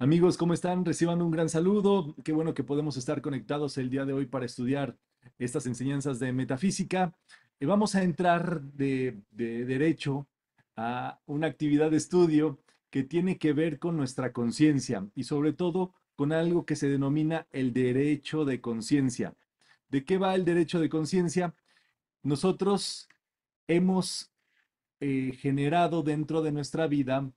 Amigos, ¿cómo están? Reciban un gran saludo. Qué bueno que podemos estar conectados el día de hoy para estudiar estas enseñanzas de metafísica. Eh, vamos a entrar de, derecho a una actividad de estudio que tiene que ver con nuestra conciencia y sobre todo con algo que se denomina el derecho de conciencia. ¿De qué va el derecho de conciencia? Nosotros hemos eh, generado dentro de nuestra vida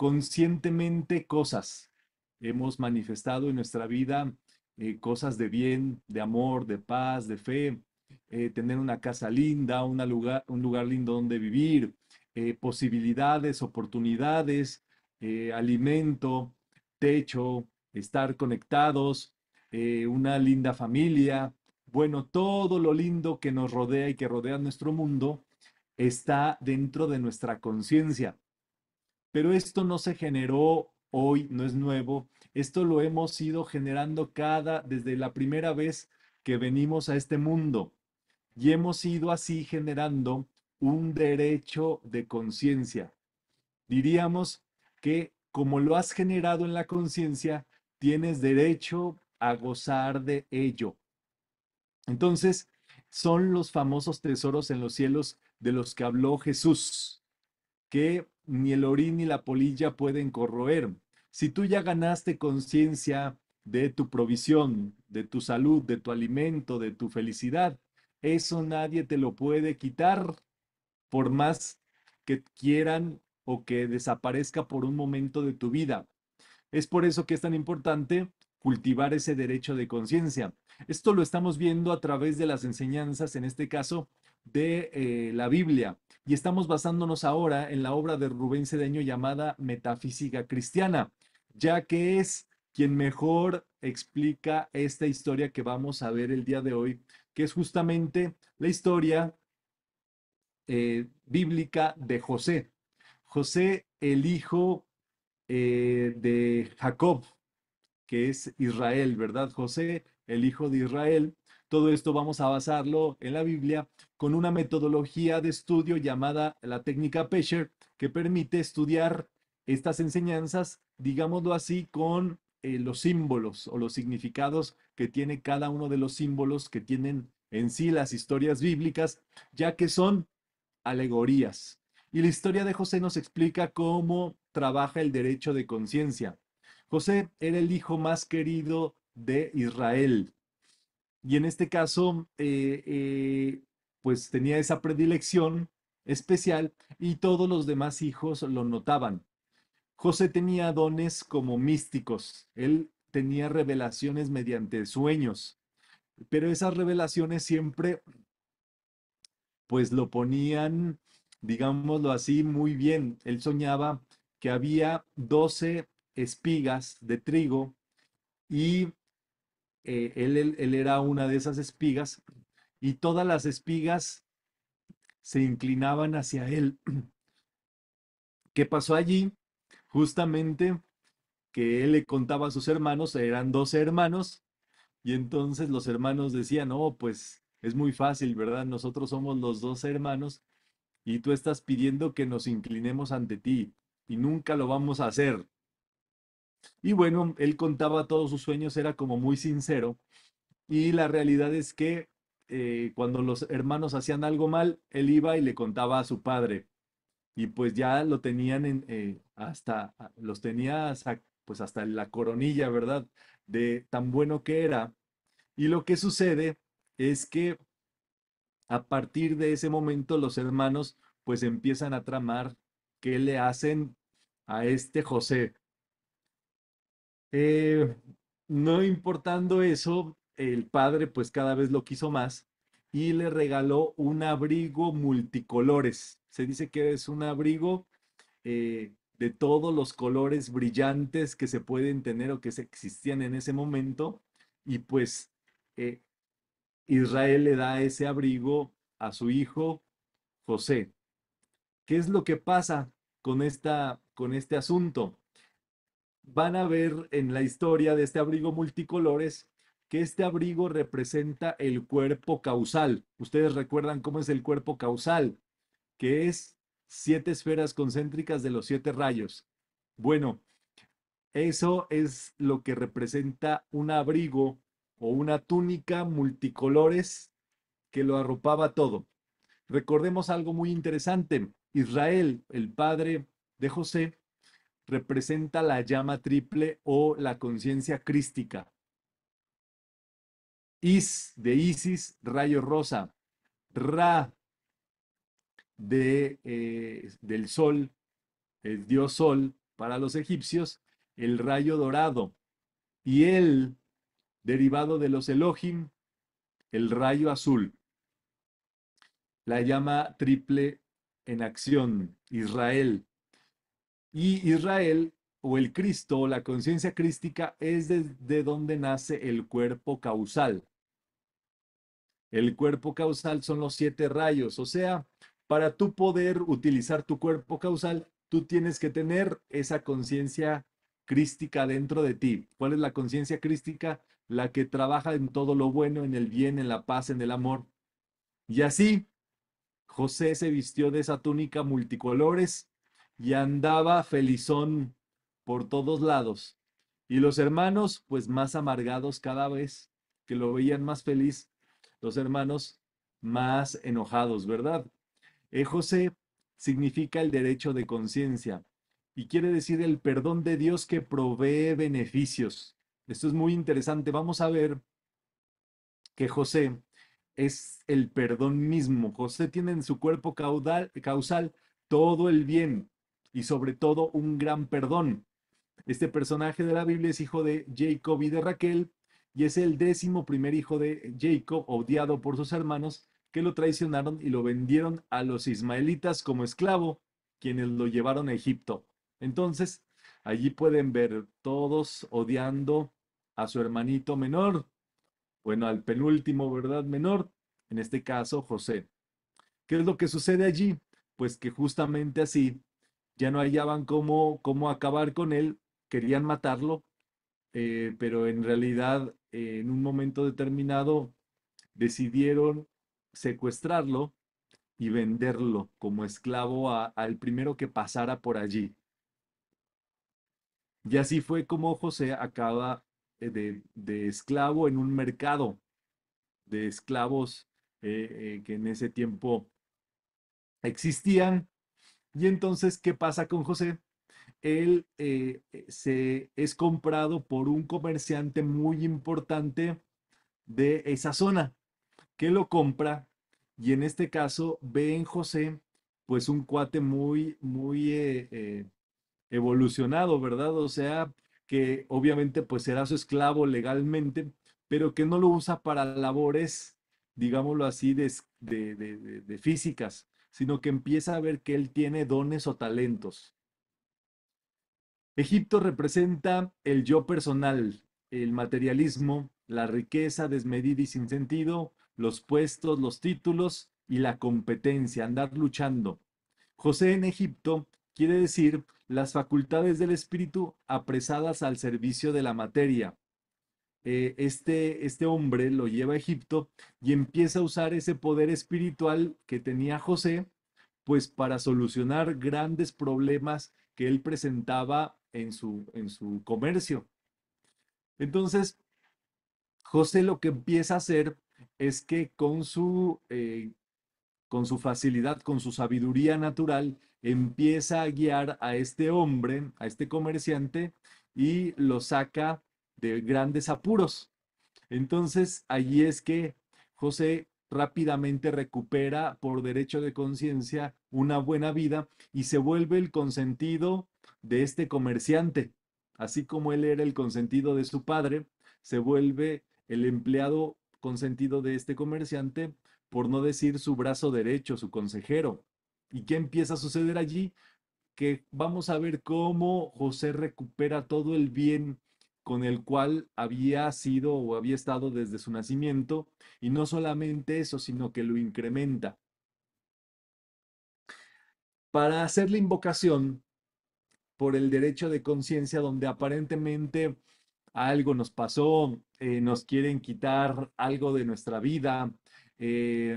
conscientemente cosas. Hemos manifestado en nuestra vida eh, cosas de bien, de amor, de paz, de fe, eh, tener una casa linda, lugar, un lugar lindo donde vivir, eh, posibilidades, oportunidades, alimento, techo, estar conectados, una linda familia. Bueno, todo lo lindo que nos rodea y que rodea nuestro mundo está dentro de nuestra conciencia. Pero esto no se generó hoy, no es nuevo. Esto lo hemos ido generando cada, desde la primera vez que venimos a este mundo. Y hemos ido así generando un derecho de conciencia. Diríamos que como lo has generado en la conciencia, tienes derecho a gozar de ello. Entonces, son los famosos tesoros en los cielos de los que habló Jesús, que ni el orín ni la polilla pueden corroer. Si tú ya ganaste conciencia de tu provisión, de tu salud, de tu alimento, de tu felicidad, eso nadie te lo puede quitar, por más que quieran o que desaparezca por un momento de tu vida. Es por eso que es tan importante cultivar ese derecho de conciencia. Esto lo estamos viendo a través de las enseñanzas, en este caso, de eh, la Biblia y estamos basándonos ahora en la obra de Rubén Cedeño llamada Metafísica Cristiana, ya que es quien mejor explica esta historia que vamos a ver el día de hoy, que es justamente la historia eh, bíblica de José. José, el hijo eh, de Jacob, que es Israel, ¿verdad? José, el hijo de Israel, todo esto vamos a basarlo en la Biblia con una metodología de estudio llamada la técnica Pesher, que permite estudiar estas enseñanzas, digámoslo así, con eh, los símbolos o los significados que tiene cada uno de los símbolos que tienen en sí las historias bíblicas, ya que son alegorías. Y la historia de José nos explica cómo trabaja el derecho de conciencia. José era el hijo más querido de Israel. Y en este caso, eh, eh, pues tenía esa predilección especial y todos los demás hijos lo notaban. José tenía dones como místicos, él tenía revelaciones mediante sueños, pero esas revelaciones siempre pues lo ponían, digámoslo así, muy bien. Él soñaba que había 12 espigas de trigo y eh, él, era una de esas espigas y todas las espigas se inclinaban hacia él. ¿Qué pasó allí? Justamente que él le contaba a sus hermanos, eran dos hermanos, y entonces los hermanos decían, oh, pues es muy fácil, ¿verdad? Nosotros somos los dos hermanos y tú estás pidiendo que nos inclinemos ante ti y nunca lo vamos a hacer. Y bueno, él contaba todos sus sueños, era como muy sincero. Y la realidad es que eh, cuando los hermanos hacían algo mal, él iba y le contaba a su padre. Y pues ya lo tenían en, eh, hasta, ah, los tenía pues hasta la coronilla, ¿verdad? De tan bueno que era. Y lo que sucede es que a partir de ese momento los hermanos pues empiezan a tramar qué le hacen a este José, eh, no importando eso, el padre pues cada vez lo quiso más y le regaló un abrigo multicolores. Se dice que es un abrigo eh, de todos los colores brillantes que se pueden tener o que se existían en ese momento. Y pues eh, Israel le da ese abrigo a su hijo José. ¿Qué es lo que pasa con, esta, con este asunto? van a ver en la historia de este abrigo multicolores que este abrigo representa el cuerpo causal. Ustedes recuerdan cómo es el cuerpo causal, que es siete esferas concéntricas de los siete rayos. Bueno, eso es lo que representa un abrigo o una túnica multicolores que lo arropaba todo. Recordemos algo muy interesante. Israel, el padre de José, representa la llama triple o la conciencia crística. Is de Isis, rayo rosa. Ra de, eh, del sol, el dios sol para los egipcios, el rayo dorado. Y el, derivado de los Elohim, el rayo azul. La llama triple en acción, Israel, y Israel o el Cristo o la conciencia crística es desde donde nace el cuerpo causal. El cuerpo causal son los siete rayos, o sea, para tú poder utilizar tu cuerpo causal, tú tienes que tener esa conciencia crística dentro de ti. ¿Cuál es la conciencia crística? La que trabaja en todo lo bueno, en el bien, en la paz, en el amor. Y así, José se vistió de esa túnica multicolores y andaba felizón por todos lados. Y los hermanos, pues más amargados cada vez que lo veían más feliz, los hermanos más enojados, ¿verdad? Eh, José significa el derecho de conciencia y quiere decir el perdón de Dios que provee beneficios. Esto es muy interesante. Vamos a ver que José es el perdón mismo. José tiene en su cuerpo causal todo el bien, y sobre todo un gran perdón. Este personaje de la Biblia es hijo de Jacob y de Raquel y es el décimo primer hijo de Jacob, odiado por sus hermanos, que lo traicionaron y lo vendieron a los ismaelitas como esclavo, quienes lo llevaron a Egipto. Entonces, allí pueden ver todos odiando a su hermanito menor, bueno, al penúltimo, ¿verdad? Menor, en este caso José. ¿Qué es lo que sucede allí? Pues que justamente así ya no hallaban cómo, cómo acabar con él, querían matarlo, eh, pero en realidad eh, en un momento determinado decidieron secuestrarlo y venderlo como esclavo al primero que pasara por allí. Y así fue como José acaba eh, de, esclavo en un mercado de esclavos que en ese tiempo existían y entonces, ¿qué pasa con José? Él eh, eh, se, es comprado por un comerciante muy importante de esa zona, que lo compra y en este caso ve en José pues un cuate muy, muy eh, evolucionado, ¿verdad? O sea, que obviamente pues será su esclavo legalmente, pero que no lo usa para labores, digámoslo así, de físicas, sino que empieza a ver que él tiene dones o talentos. Egipto representa el yo personal, el materialismo, la riqueza desmedida y sin sentido, los puestos, los títulos y la competencia, andar luchando. José en Egipto quiere decir las facultades del espíritu apresadas al servicio de la materia, eh, este, este hombre lo lleva a Egipto y empieza a usar ese poder espiritual que tenía José, pues para solucionar grandes problemas que él presentaba en su, en su comercio. Entonces, José lo que empieza a hacer es que con su, eh, con su facilidad, con su sabiduría natural, empieza a guiar a este hombre, a este comerciante, y lo saca grandes apuros. Entonces, allí es que José rápidamente recupera por derecho de conciencia una buena vida y se vuelve el consentido de este comerciante. Así como él era el consentido de su padre, se vuelve el empleado consentido de este comerciante, por no decir su brazo derecho, su consejero. ¿Y qué empieza a suceder allí? Que vamos a ver cómo José recupera todo el bien con el cual había sido o había estado desde su nacimiento, y no solamente eso, sino que lo incrementa. Para hacer la invocación por el derecho de conciencia, donde aparentemente algo nos pasó, eh, nos quieren quitar algo de nuestra vida, eh,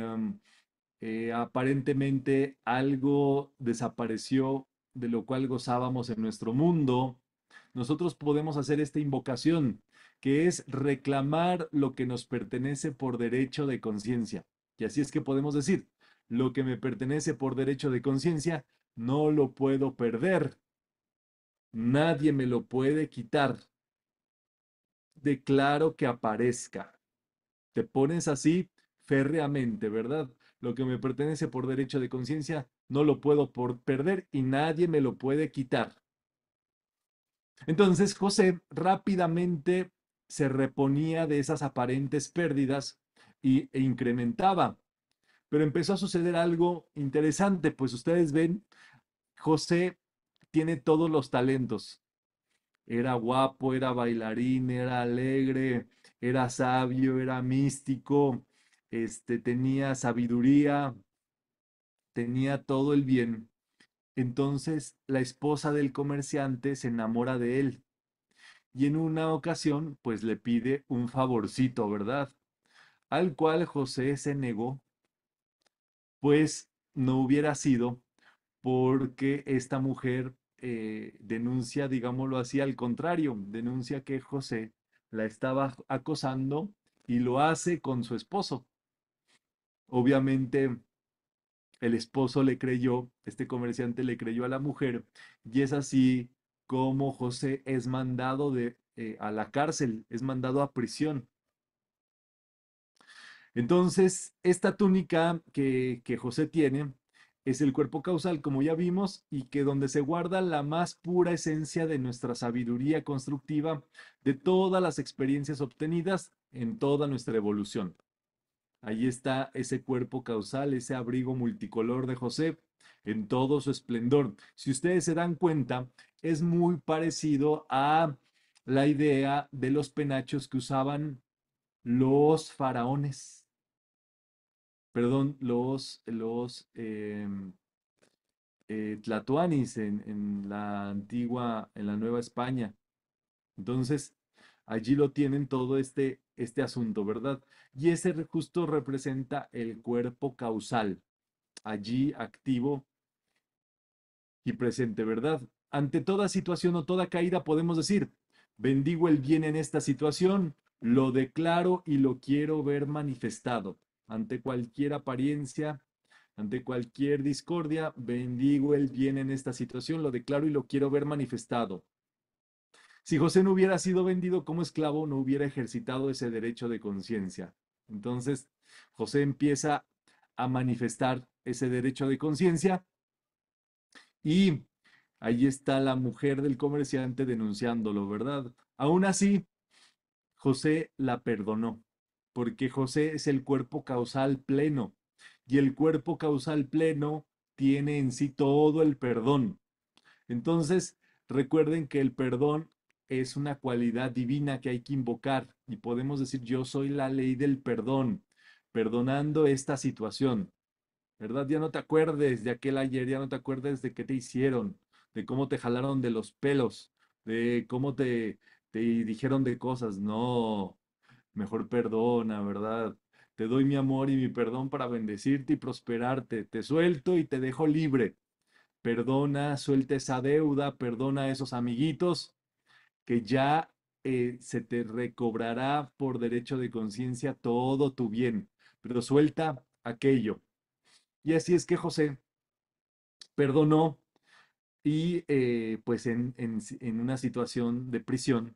eh, aparentemente algo desapareció de lo cual gozábamos en nuestro mundo, nosotros podemos hacer esta invocación, que es reclamar lo que nos pertenece por derecho de conciencia. Y así es que podemos decir, lo que me pertenece por derecho de conciencia, no lo puedo perder. Nadie me lo puede quitar. Declaro que aparezca. Te pones así férreamente, ¿verdad? Lo que me pertenece por derecho de conciencia, no lo puedo por perder y nadie me lo puede quitar. Entonces José rápidamente se reponía de esas aparentes pérdidas y, e incrementaba. Pero empezó a suceder algo interesante, pues ustedes ven, José tiene todos los talentos. Era guapo, era bailarín, era alegre, era sabio, era místico, este, tenía sabiduría, tenía todo el bien. Entonces la esposa del comerciante se enamora de él y en una ocasión pues le pide un favorcito, ¿verdad? Al cual José se negó, pues no hubiera sido porque esta mujer eh, denuncia, digámoslo así, al contrario, denuncia que José la estaba acosando y lo hace con su esposo. Obviamente el esposo le creyó, este comerciante le creyó a la mujer, y es así como José es mandado eh, a la cárcel, es mandado a prisión. Entonces, esta túnica que José tiene es el cuerpo causal, como ya vimos, y que donde se guarda la más pura esencia de nuestra sabiduría constructiva, de todas las experiencias obtenidas en toda nuestra evolución. Ahí está ese cuerpo causal, ese abrigo multicolor de José en todo su esplendor. Si ustedes se dan cuenta, es muy parecido a la idea de los penachos que usaban los faraones. Perdón, los, los em, eh, tlatoanis en, en, la antigua, en la Nueva España. Entonces, allí lo tienen todo este, este asunto, ¿verdad? Y ese justo representa el cuerpo causal, allí activo y presente, ¿verdad? Ante toda situación o toda caída podemos decir, bendigo el bien en esta situación, lo declaro y lo quiero ver manifestado. Ante cualquier apariencia, ante cualquier discordia, bendigo el bien en esta situación, lo declaro y lo quiero ver manifestado. Si José no hubiera sido vendido como esclavo, no hubiera ejercitado ese derecho de conciencia. Entonces, José empieza a manifestar ese derecho de conciencia y ahí está la mujer del comerciante denunciándolo, ¿verdad? Aún así, José la perdonó, porque José es el cuerpo causal pleno y el cuerpo causal pleno tiene en sí todo el perdón. Entonces, recuerden que el perdón es una cualidad divina que hay que invocar y podemos decir, yo soy la ley del perdón, perdonando esta situación, ¿verdad? Ya no te acuerdes de aquel ayer, ya no te acuerdes de qué te hicieron, de cómo te jalaron de los pelos, de cómo te, te dijeron de cosas. No, mejor perdona, ¿verdad? Te doy mi amor y mi perdón para bendecirte y prosperarte. Te suelto y te dejo libre. Perdona, suelta esa deuda, perdona a esos amiguitos que ya eh, se te recobrará por derecho de conciencia todo tu bien, pero suelta aquello. Y así es que José perdonó y eh, pues en una situación de prisión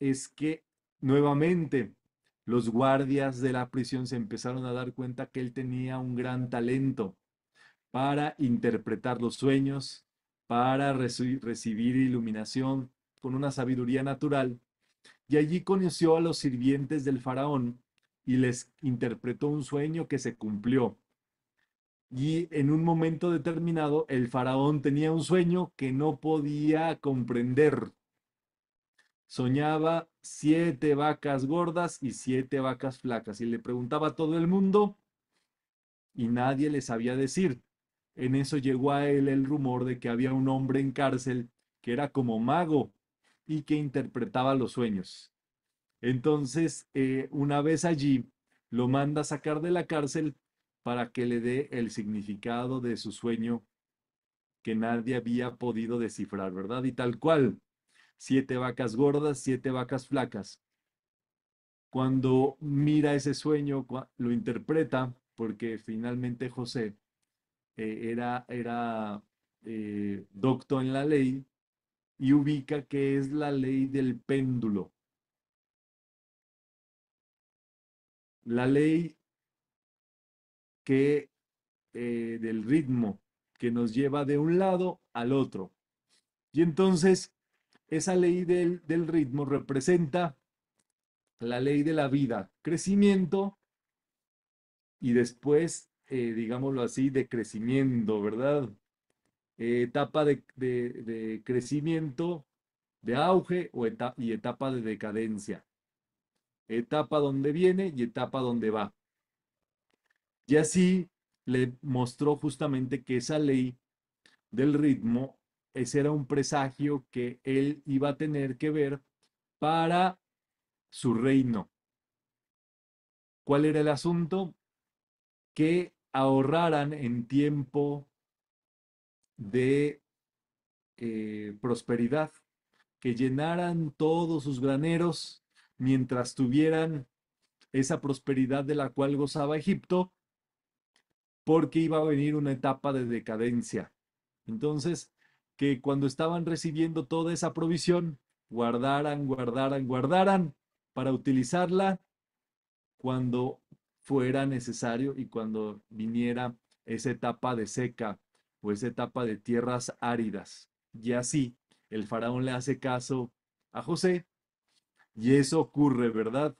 es que nuevamente los guardias de la prisión se empezaron a dar cuenta que él tenía un gran talento para interpretar los sueños, para recibir iluminación, con una sabiduría natural, y allí conoció a los sirvientes del faraón y les interpretó un sueño que se cumplió. Y en un momento determinado, el faraón tenía un sueño que no podía comprender. Soñaba siete vacas gordas y siete vacas flacas. Y le preguntaba a todo el mundo y nadie le sabía decir. En eso llegó a él el rumor de que había un hombre en cárcel que era como mago y que interpretaba los sueños. Entonces, eh, una vez allí, lo manda a sacar de la cárcel para que le dé el significado de su sueño que nadie había podido descifrar, ¿verdad? Y tal cual, siete vacas gordas, siete vacas flacas. Cuando mira ese sueño, lo interpreta, porque finalmente José eh, era, era eh, docto en la ley, y ubica que es la ley del péndulo. La ley que, eh, del ritmo que nos lleva de un lado al otro. Y entonces, esa ley del, del ritmo representa la ley de la vida, crecimiento y después, eh, digámoslo así, decrecimiento, ¿verdad? Eh, etapa de, crecimiento, de auge o y etapa de decadencia. Etapa donde viene y etapa donde va. Y así le mostró justamente que esa ley del ritmo, ese era un presagio que él iba a tener que ver para su reino. ¿Cuál era el asunto? Que ahorraran en tiempo, de eh, prosperidad, que llenaran todos sus graneros mientras tuvieran esa prosperidad de la cual gozaba Egipto, porque iba a venir una etapa de decadencia. Entonces, que cuando estaban recibiendo toda esa provisión, guardaran, guardaran, guardaran para utilizarla cuando fuera necesario y cuando viniera esa etapa de seca o esa etapa de tierras áridas. Y así el faraón le hace caso a José. Y eso ocurre, ¿verdad?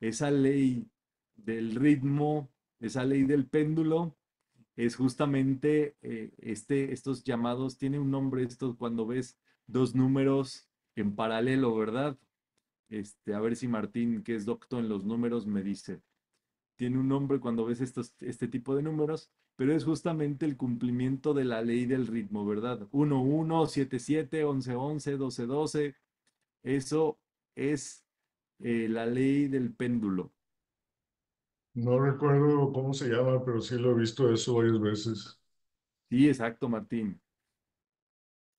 Esa ley del ritmo, esa ley del péndulo, es justamente eh, este, estos llamados, tiene un nombre esto, cuando ves dos números en paralelo, ¿verdad? Este, a ver si Martín, que es doctor en los números, me dice tiene un nombre cuando ves este tipo de números, pero es justamente el cumplimiento de la ley del ritmo, ¿verdad? 1, 1, 7, 7, 11, 11, 12, 12. Eso es eh, la ley del péndulo. No recuerdo cómo se llama, pero sí lo he visto eso varias veces. Sí, exacto, Martín.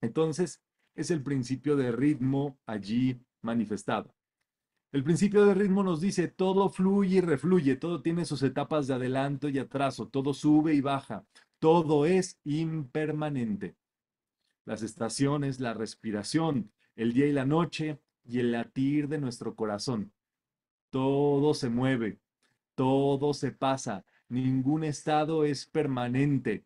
Entonces, es el principio de ritmo allí manifestado. El principio de ritmo nos dice, todo fluye y refluye, todo tiene sus etapas de adelanto y atraso, todo sube y baja, todo es impermanente. Las estaciones, la respiración, el día y la noche y el latir de nuestro corazón. Todo se mueve, todo se pasa, ningún estado es permanente.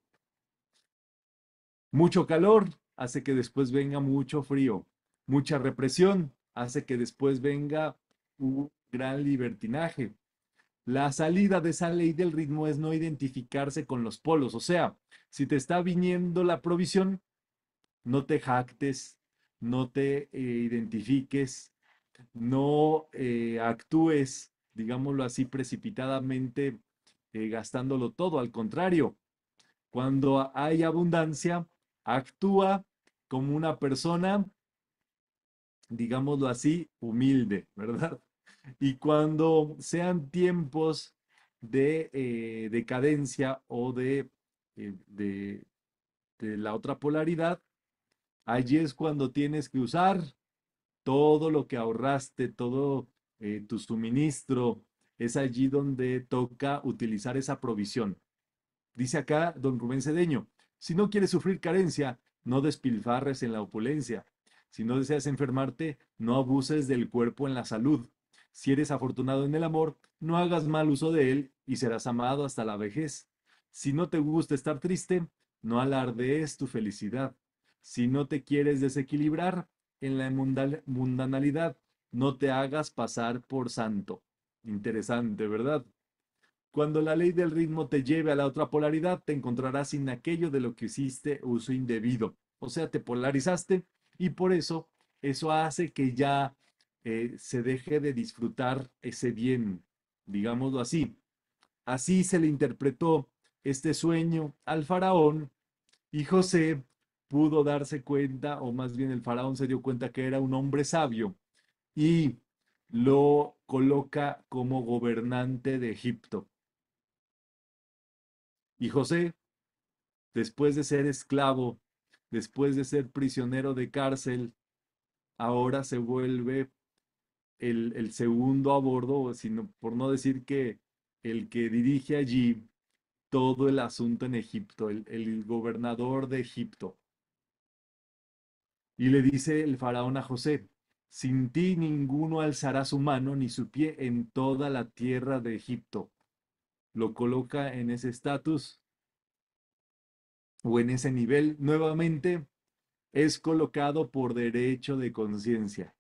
Mucho calor hace que después venga mucho frío, mucha represión hace que después venga un gran libertinaje. La salida de esa ley del ritmo es no identificarse con los polos. O sea, si te está viniendo la provisión, no te jactes, no te eh, identifiques, no eh, actúes, digámoslo así, precipitadamente eh, gastándolo todo. Al contrario, cuando hay abundancia, actúa como una persona, digámoslo así, humilde, ¿verdad? y cuando sean tiempos de eh, decadencia o eh, de, de, la otra polaridad, allí es cuando tienes que usar todo lo que ahorraste, todo eh, tu suministro, es allí donde toca utilizar esa provisión. Dice acá don Rubén Cedeño, si no quieres sufrir carencia, no despilfarres en la opulencia. Si no deseas enfermarte, no abuses del cuerpo en la salud. Si eres afortunado en el amor, no hagas mal uso de él y serás amado hasta la vejez. Si no te gusta estar triste, no alardees tu felicidad. Si no te quieres desequilibrar en la mundanalidad, no te hagas pasar por santo. Interesante, ¿verdad? Cuando la ley del ritmo te lleve a la otra polaridad, te encontrarás sin aquello de lo que hiciste uso indebido. O sea, te polarizaste y por eso eso hace que ya eh, se deje de disfrutar ese bien, digámoslo así. Así se le interpretó este sueño al faraón y José pudo darse cuenta, o más bien el faraón se dio cuenta que era un hombre sabio y lo coloca como gobernante de Egipto. Y José, después de ser esclavo, después de ser prisionero de cárcel, ahora se vuelve el, segundo a bordo, sino por no decir que el que dirige allí todo el asunto en Egipto, el, el gobernador de Egipto. Y le dice el faraón a José, sin ti ninguno alzará su mano ni su pie en toda la tierra de Egipto. Lo coloca en ese estatus o en ese nivel. Nuevamente es colocado por derecho de conciencia.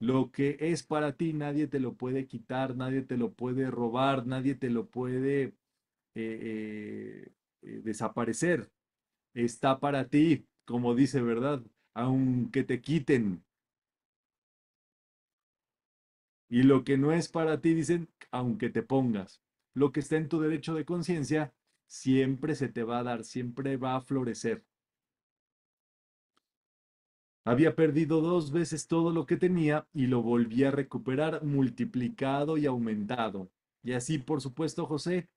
Lo que es para ti nadie te lo puede quitar, nadie te lo puede robar, nadie te lo puede eh, eh, eh, desaparecer. Está para ti, como dice, ¿verdad? Aunque te quiten. Y lo que no es para ti, dicen, aunque te pongas. Lo que está en tu derecho de conciencia siempre se te va a dar, siempre va a florecer. Había perdido dos veces todo lo que tenía y lo volvía a recuperar multiplicado y aumentado. Y así, por supuesto, José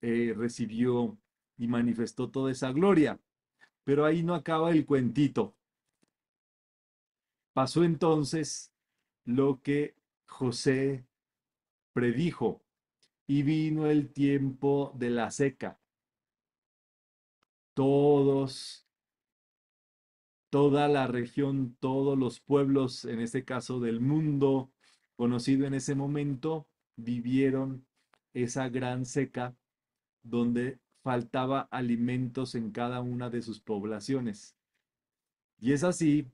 eh, recibió y manifestó toda esa gloria. Pero ahí no acaba el cuentito. Pasó entonces lo que José predijo y vino el tiempo de la seca. Todos toda la región, todos los pueblos, en este caso del mundo conocido en ese momento, vivieron esa gran seca donde faltaba alimentos en cada una de sus poblaciones. Y es así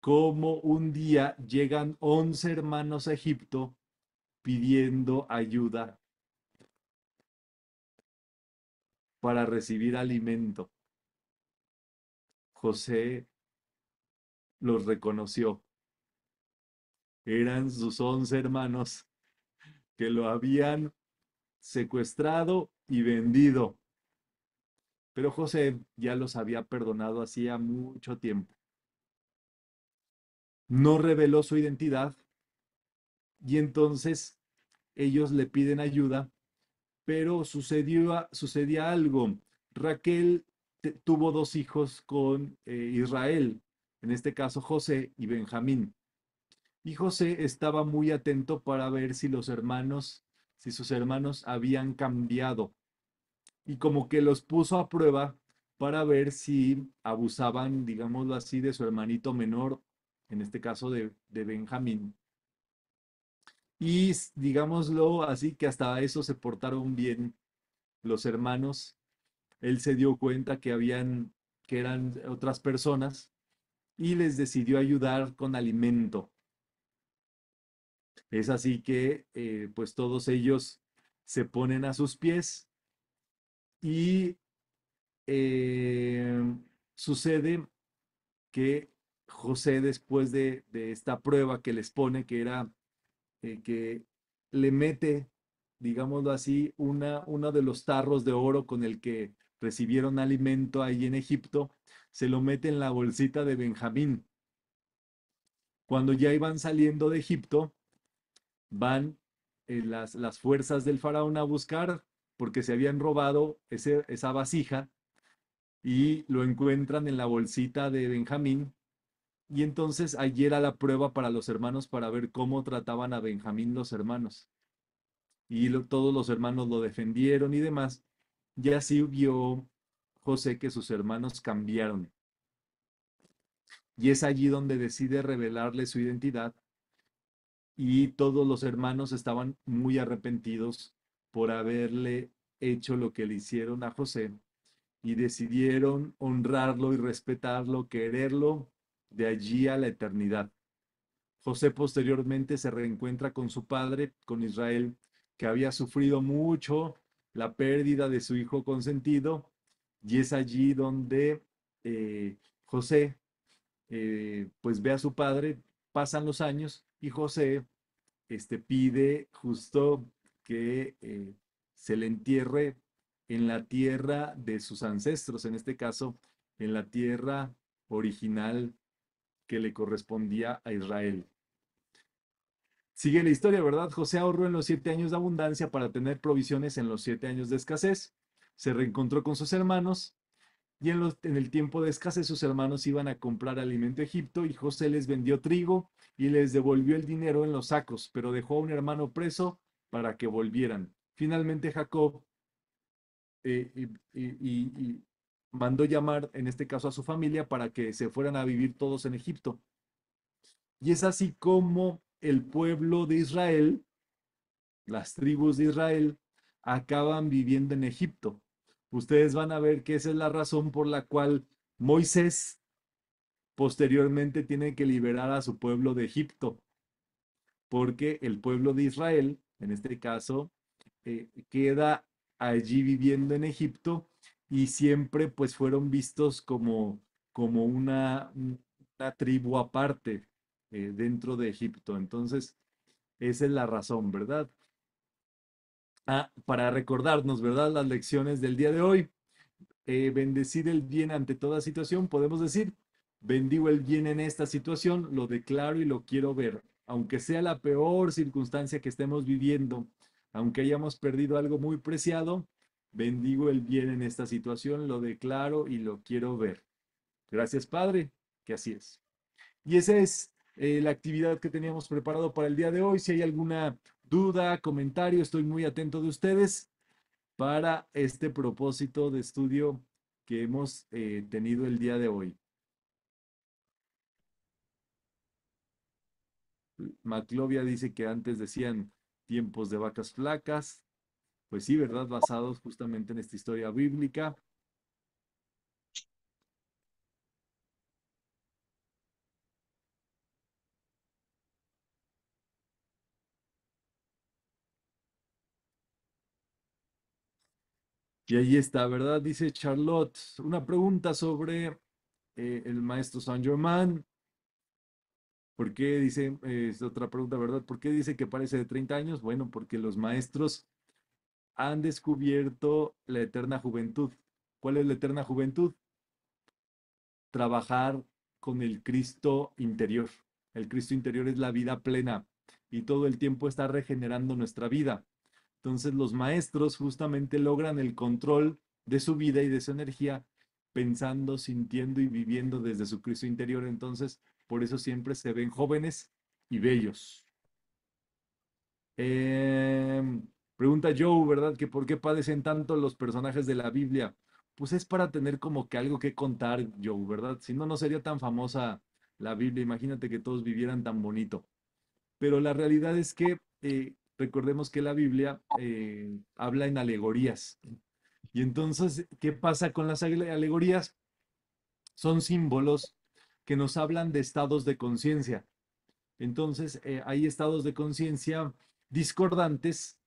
como un día llegan once hermanos a Egipto pidiendo ayuda para recibir alimento. José los reconoció. Eran sus once hermanos que lo habían secuestrado y vendido. Pero José ya los había perdonado hacía mucho tiempo. No reveló su identidad y entonces ellos le piden ayuda, pero sucedió, sucedía algo. Raquel tuvo dos hijos con eh, Israel, en este caso José y Benjamín. Y José estaba muy atento para ver si los hermanos, si sus hermanos habían cambiado. Y como que los puso a prueba para ver si abusaban, digámoslo así, de su hermanito menor, en este caso de, de Benjamín. Y digámoslo así que hasta eso se portaron bien los hermanos él se dio cuenta que habían, que eran otras personas y les decidió ayudar con alimento. Es así que, eh, pues todos ellos se ponen a sus pies y eh, sucede que José, después de, esta prueba que les pone, que era eh, que le mete, digámoslo así, una, uno de los tarros de oro con el que recibieron alimento ahí en Egipto, se lo mete en la bolsita de Benjamín. Cuando ya iban saliendo de Egipto, van eh, las, las, fuerzas del faraón a buscar porque se habían robado esa vasija y lo encuentran en la bolsita de Benjamín. Y entonces allí era la prueba para los hermanos para ver cómo trataban a Benjamín los hermanos. Y todos los hermanos lo defendieron y demás. Y así vio José que sus hermanos cambiaron. Y es allí donde decide revelarle su identidad. Y todos los hermanos estaban muy arrepentidos por haberle hecho lo que le hicieron a José. Y decidieron honrarlo y respetarlo, quererlo de allí a la eternidad. José posteriormente se reencuentra con su padre, con Israel, que había sufrido mucho la pérdida de su hijo consentido, y es allí donde eh, José eh, pues ve a su padre, pasan los años y José este, pide justo que eh, se le entierre en la tierra de sus ancestros, en este caso, en la tierra original que le correspondía a Israel. Sigue la historia, ¿verdad? José ahorró en los siete años de abundancia para tener provisiones en los siete años de escasez. Se reencontró con sus hermanos y en, los, en el tiempo de escasez sus hermanos iban a comprar alimento a Egipto y José les vendió trigo y les devolvió el dinero en los sacos, pero dejó a un hermano preso para que volvieran. Finalmente Jacob eh, mandó llamar, en este caso, a su familia para que se fueran a vivir todos en Egipto. Y es así como el pueblo de Israel, las tribus de Israel, acaban viviendo en Egipto. Ustedes van a ver que esa es la razón por la cual Moisés posteriormente tiene que liberar a su pueblo de Egipto, porque el pueblo de Israel, en este caso, eh, queda allí viviendo en Egipto y siempre pues fueron vistos como, como una, una tribu aparte, eh, dentro de Egipto. Entonces, esa es la razón, ¿verdad? Ah, para recordarnos, ¿verdad? Las lecciones del día de hoy. Eh, bendecir el bien ante toda situación, podemos decir, bendigo el bien en esta situación, lo declaro y lo quiero ver, aunque sea la peor circunstancia que estemos viviendo, aunque hayamos perdido algo muy preciado, bendigo el bien en esta situación, lo declaro y lo quiero ver. Gracias, Padre, que así es. Y esa es eh, la actividad que teníamos preparado para el día de hoy. Si hay alguna duda, comentario, estoy muy atento de ustedes para este propósito de estudio que hemos eh, tenido el día de hoy. Maclovia dice que antes decían tiempos de vacas flacas. Pues sí, ¿verdad? Basados justamente en esta historia bíblica. Y ahí está, ¿verdad? Dice Charlotte, una pregunta sobre eh, el maestro San Germain. ¿Por qué dice, eh, es otra pregunta, ¿verdad? ¿Por qué dice que parece de 30 años? Bueno, porque los maestros han descubierto la eterna juventud. ¿Cuál es la eterna juventud? Trabajar con el Cristo interior. El Cristo interior es la vida plena y todo el tiempo está regenerando nuestra vida. Entonces los maestros justamente logran el control de su vida y de su energía pensando, sintiendo y viviendo desde su Cristo interior. Entonces, por eso siempre se ven jóvenes y bellos. Em, pregunta Joe, ¿verdad? Que por qué padecen tanto los personajes de la Biblia. Pues es para tener como que algo que contar, Joe, ¿verdad? Si no, no sería tan famosa la Biblia. Imagínate que todos vivieran tan bonito. Pero la realidad es que eh, recordemos que la Biblia eh, habla en alegorías. Y entonces, ¿qué pasa con las alegorías? Son símbolos que nos hablan de estados de conciencia. Entonces, eh, hay estados de conciencia discordantes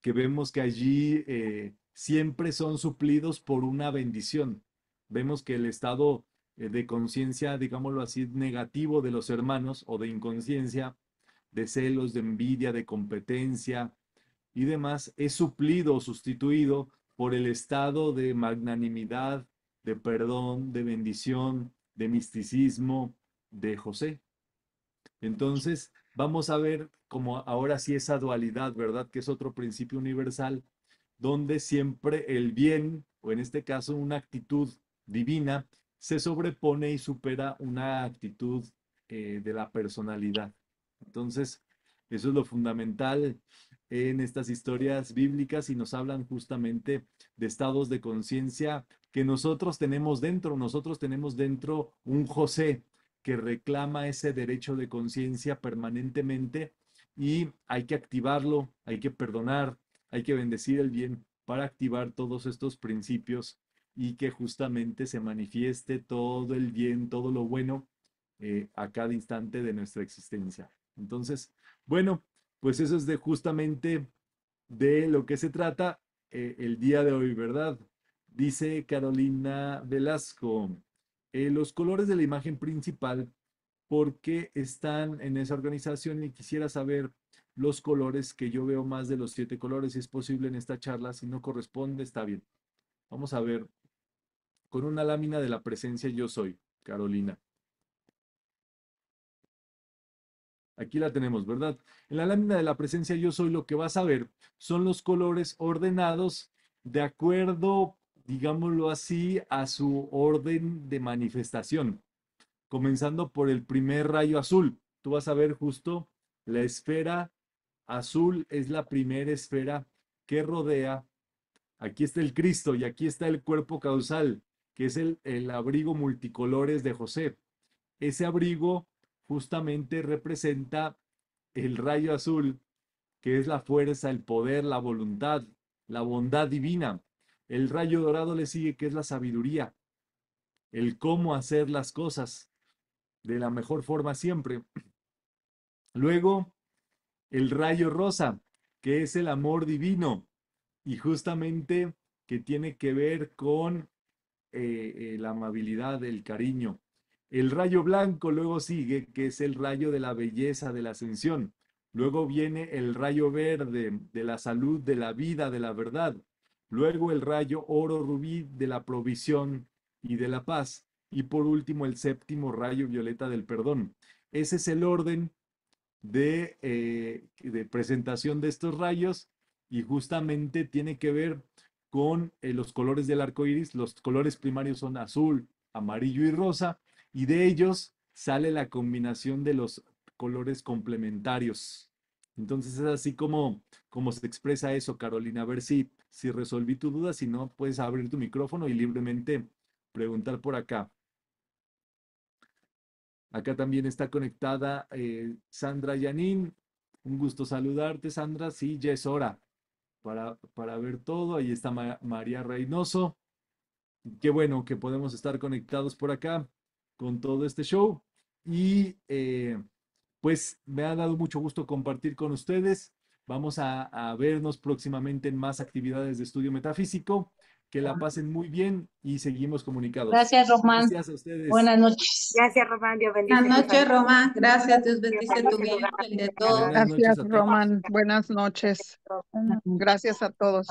que vemos que allí eh, siempre son suplidos por una bendición. Vemos que el estado de conciencia, digámoslo así, negativo de los hermanos o de inconsciencia, de celos, de envidia, de competencia y demás, es suplido o sustituido por el estado de magnanimidad, de perdón, de bendición, de misticismo de José. Entonces, vamos a ver cómo ahora sí esa dualidad, ¿verdad? Que es otro principio universal, donde siempre el bien, o en este caso una actitud divina, se sobrepone y supera una actitud eh, de la personalidad. Entonces, eso es lo fundamental en estas historias bíblicas y nos hablan justamente de estados de conciencia que nosotros tenemos dentro. Nosotros tenemos dentro un José que reclama ese derecho de conciencia permanentemente y hay que activarlo, hay que perdonar, hay que bendecir el bien para activar todos estos principios y que justamente se manifieste todo el bien, todo lo bueno eh, a cada instante de nuestra existencia. Entonces, bueno, pues eso es de justamente de lo que se trata eh, el día de hoy, ¿verdad? Dice Carolina Velasco, eh, los colores de la imagen principal, ¿por qué están en esa organización? Y quisiera saber los colores que yo veo más de los siete colores, si es posible en esta charla, si no corresponde, está bien. Vamos a ver, con una lámina de la presencia yo soy, Carolina. Aquí la tenemos, ¿verdad? En la lámina de la presencia yo soy lo que vas a ver son los colores ordenados de acuerdo, digámoslo así, a su orden de manifestación. Comenzando por el primer rayo azul. Tú vas a ver justo la esfera azul es la primera esfera que rodea. Aquí está el Cristo y aquí está el cuerpo causal, que es el, el abrigo multicolores de José. Ese abrigo justamente representa el rayo azul, que es la fuerza, el poder, la voluntad, la bondad divina. El rayo dorado le sigue, que es la sabiduría, el cómo hacer las cosas de la mejor forma siempre. Luego, el rayo rosa, que es el amor divino, y justamente que tiene que ver con eh, eh, la amabilidad, el cariño, el rayo blanco luego sigue, que es el rayo de la belleza, de la ascensión. Luego viene el rayo verde, de la salud, de la vida, de la verdad. Luego el rayo oro rubí, de la provisión y de la paz. Y por último, el séptimo rayo violeta del perdón. Ese es el orden de, eh, presentación de estos rayos y justamente tiene que ver con eh, los colores del arco iris. Los colores primarios son azul, amarillo y rosa, y de ellos sale la combinación de los colores complementarios. Entonces es así como, como se expresa eso, Carolina. A ver si, si resolví tu duda, si no, puedes abrir tu micrófono y libremente preguntar por acá. Acá también está conectada eh, Sandra Yanin. Un gusto saludarte, Sandra. Sí, ya es hora para, para ver todo. Ahí está María Reynoso. Qué bueno que podemos estar conectados por acá con todo este show. Y eh, pues me ha dado mucho gusto compartir con ustedes. Vamos a, vernos próximamente en más actividades de estudio metafísico. Que la ah. pasen muy bien y seguimos comunicados. Gracias, Román. Gracias a ustedes. Buenas noches. Gracias, Román. Buenas noches, Román. Gracias. Dios bendice tu vida y de todos. Gracias, Román. Buenas noches. Gracias a todos.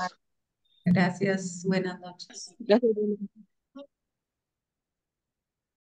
Gracias. Buenas noches.